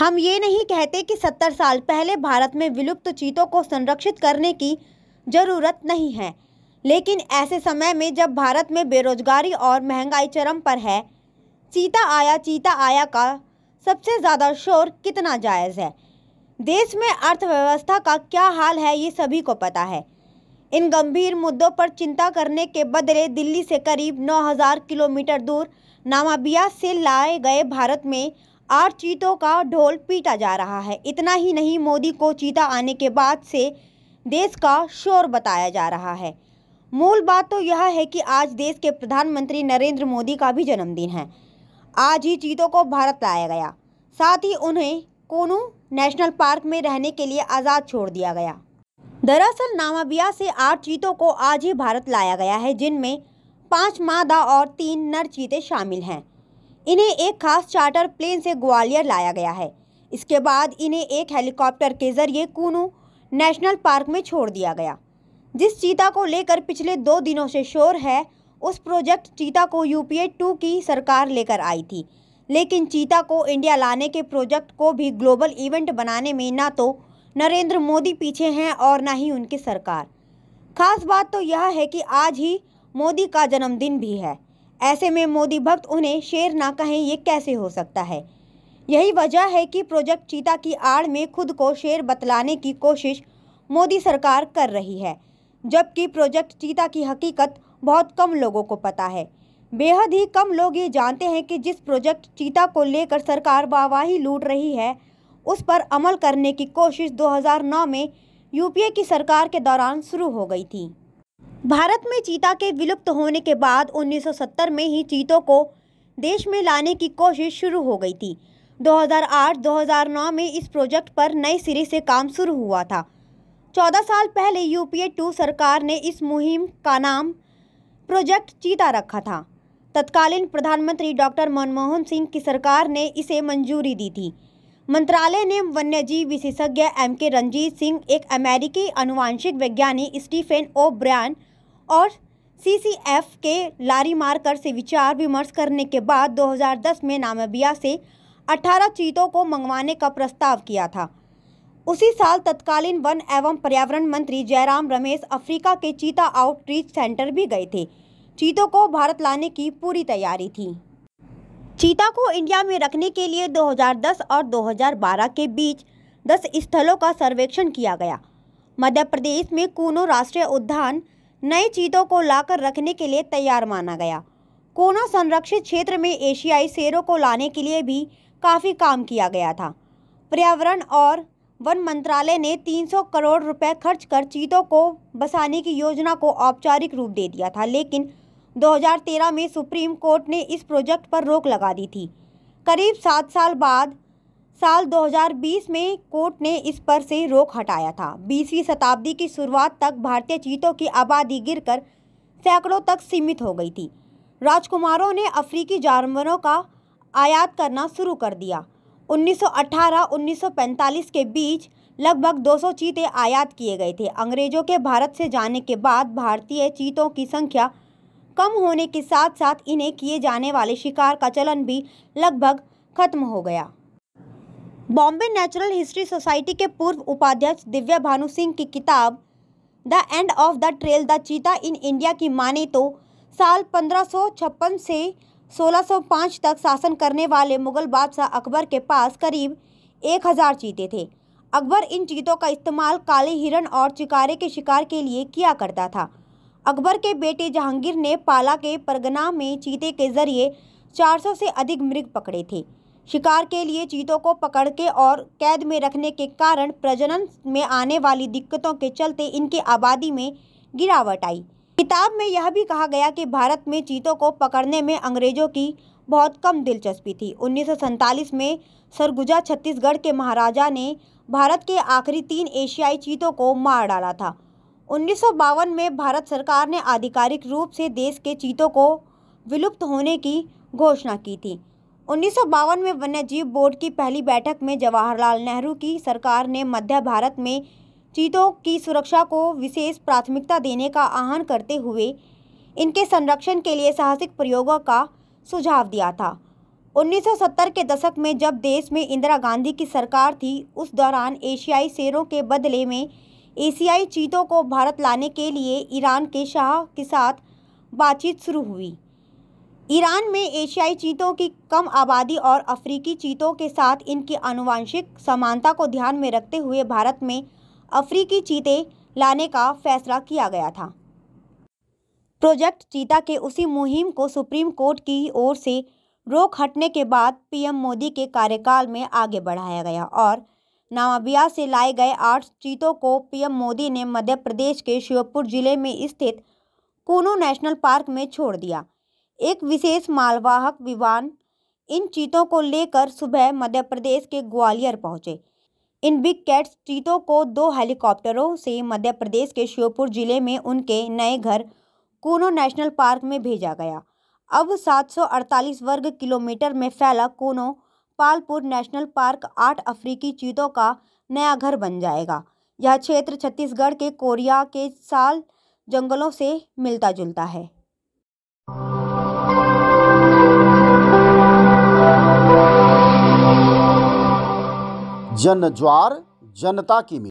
हम ये नहीं कहते कि सत्तर साल पहले भारत में विलुप्त चीतों को संरक्षित करने की ज़रूरत नहीं है लेकिन ऐसे समय में जब भारत में बेरोजगारी और महंगाई चरम पर है चीता आया चीता आया का सबसे ज़्यादा शोर कितना जायज़ है देश में अर्थव्यवस्था का क्या हाल है ये सभी को पता है इन गंभीर मुद्दों पर चिंता करने के बदले दिल्ली से करीब 9000 किलोमीटर दूर नामाबिया से लाए गए भारत में आठ चीतों का ढोल पीटा जा रहा है इतना ही नहीं मोदी को चीता आने के बाद से देश का शोर बताया जा रहा है मूल बात तो यह है कि आज देश के प्रधानमंत्री नरेंद्र मोदी का भी जन्मदिन है आज ही चीतों को भारत लाया गया साथ ही उन्हें कोनू नेशनल पार्क में रहने के लिए आज़ाद छोड़ दिया गया दरअसल नामाबिया से आठ चीतों को आज ही भारत लाया गया है जिनमें पांच मादा और तीन नर चीते शामिल हैं इन्हें एक खास चार्टर प्लेन से ग्वालियर लाया गया है इसके बाद इन्हें एक हेलीकॉप्टर के जरिए कूनू नेशनल पार्क में छोड़ दिया गया जिस चीता को लेकर पिछले दो दिनों से शोर है उस प्रोजेक्ट चीता को यूपीए टू की सरकार लेकर आई थी लेकिन चीता को इंडिया लाने के प्रोजेक्ट को भी ग्लोबल इवेंट बनाने में ना तो नरेंद्र मोदी पीछे हैं और ना ही उनकी सरकार खास बात तो यह है कि आज ही मोदी का जन्मदिन भी है ऐसे में मोदी भक्त उन्हें शेर ना कहें ये कैसे हो सकता है यही वजह है कि प्रोजेक्ट चीता की आड़ में खुद को शेर बतलाने की कोशिश मोदी सरकार कर रही है जबकि प्रोजेक्ट चीता की हकीकत बहुत कम लोगों को पता है बेहद ही कम लोग ये जानते हैं कि जिस प्रोजेक्ट चीता को लेकर सरकार वाहवाही लूट रही है उस पर अमल करने की कोशिश 2009 में यूपीए की सरकार के दौरान शुरू हो गई थी भारत में चीता के विलुप्त होने के बाद 1970 में ही चीतों को देश में लाने की कोशिश शुरू हो गई थी 2008-2009 में इस प्रोजेक्ट पर नए सिरे से काम शुरू हुआ था 14 साल पहले यूपीए टू सरकार ने इस मुहिम का नाम प्रोजेक्ट चीता रखा था तत्कालीन प्रधानमंत्री डॉक्टर मनमोहन सिंह की सरकार ने इसे मंजूरी दी थी मंत्रालय ने वन्यजीव विशेषज्ञ एम के रंजीत सिंह एक अमेरिकी अनुवांशिक वैज्ञानिक स्टीफेन ओ ब्रायन और सीसीएफ के लारी मारकर से विचार विमर्श करने के बाद 2010 में नामबिया से 18 चीतों को मंगवाने का प्रस्ताव किया था उसी साल तत्कालीन वन एवं पर्यावरण मंत्री जयराम रमेश अफ्रीका के चीता आउटरीच सेंटर भी गए थे चीतों को भारत लाने की पूरी तैयारी थी चीता को इंडिया में रखने के लिए 2010 और 2012 के बीच 10 स्थलों का सर्वेक्षण किया गया मध्य प्रदेश में कूनो राष्ट्रीय उद्यान नई चीतों को लाकर रखने के लिए तैयार माना गया कोना संरक्षित क्षेत्र में एशियाई शेरों को लाने के लिए भी काफ़ी काम किया गया था पर्यावरण और वन मंत्रालय ने 300 करोड़ रुपए खर्च कर चीतों को बसाने की योजना को औपचारिक रूप दे दिया था लेकिन 2013 में सुप्रीम कोर्ट ने इस प्रोजेक्ट पर रोक लगा दी थी करीब सात साल बाद साल 2020 में कोर्ट ने इस पर से रोक हटाया था 20वीं शताब्दी की शुरुआत तक भारतीय चीतों की आबादी गिरकर सैकड़ों तक सीमित हो गई थी राजकुमारों ने अफ्रीकी जानवरों का आयात करना शुरू कर दिया 1918-1945 के बीच लगभग 200 चीते आयात किए गए थे अंग्रेजों के भारत से जाने के बाद भारतीय चीतों की संख्या कम होने के साथ साथ इन्हें किए जाने वाले शिकार का चलन भी लगभग खत्म हो गया बॉम्बे नेचुरल हिस्ट्री सोसाइटी के पूर्व उपाध्यक्ष दिव्या भानु सिंह की किताब the end of the trail the cheetah in India की माने तो साल पंद्रह से 1605 तक शासन करने वाले मुगल बादशाह अकबर के पास करीब 1000 चीते थे अकबर इन चीतों का इस्तेमाल काले हिरण और चिकारे के शिकार के लिए किया करता था अकबर के बेटे जहांगीर ने पाला के परगना में चीते के जरिए 400 से अधिक मृग पकड़े थे शिकार के लिए चीतों को पकड़ के और कैद में रखने के कारण प्रजनन में आने वाली दिक्कतों के चलते इनकी आबादी में गिरावट आई किताब में यह भी कहा गया कि भारत में चीतों को पकड़ने में अंग्रेजों की बहुत कम दिलचस्पी थी उन्नीस में सरगुजा छत्तीसगढ़ के महाराजा ने भारत के आखिरी तीन एशियाई चीतों को मार डाला था उन्नीस में भारत सरकार ने आधिकारिक रूप से देश के चीतों को विलुप्त होने की घोषणा की थी उन्नीस में वन्य जीव बोर्ड की पहली बैठक में जवाहरलाल नेहरू की सरकार ने मध्य भारत में चीतों की सुरक्षा को विशेष प्राथमिकता देने का आह्वान करते हुए इनके संरक्षण के लिए साहसिक प्रयोगों का सुझाव दिया था 1970 के दशक में जब देश में इंदिरा गांधी की सरकार थी उस दौरान एशियाई शेरों के बदले में एशियाई चीतों को भारत लाने के लिए ईरान के शाह के साथ बातचीत शुरू हुई ईरान में एशियाई चीतों की कम आबादी और अफ्रीकी चीतों के साथ इनकी आनुवांशिक समानता को ध्यान में रखते हुए भारत में अफ्रीकी चीते लाने का फैसला किया गया था प्रोजेक्ट चीता के उसी मुहिम को सुप्रीम कोर्ट की ओर से रोक हटने के बाद पीएम मोदी के कार्यकाल में आगे बढ़ाया गया और नामाबिया से लाए गए आठ चीतों को पीएम मोदी ने मध्य प्रदेश के शिवपुर जिले में स्थित कूनू नेशनल पार्क में छोड़ दिया एक विशेष मालवाहक विमान इन चीतों को लेकर सुबह मध्य प्रदेश के ग्वालियर पहुंचे इन बिग कैट्स चीतों को दो हेलीकॉप्टरों से मध्य प्रदेश के श्योपुर जिले में उनके नए घर कूनो नेशनल पार्क में भेजा गया अब 748 वर्ग किलोमीटर में फैला कूनो पालपुर नेशनल पार्क आठ अफ्रीकी चीतों का नया घर बन जाएगा यह क्षेत्र छत्तीसगढ़ के कोरिया के साल जंगलों से मिलता जुलता है जनज्वार जनता की मीट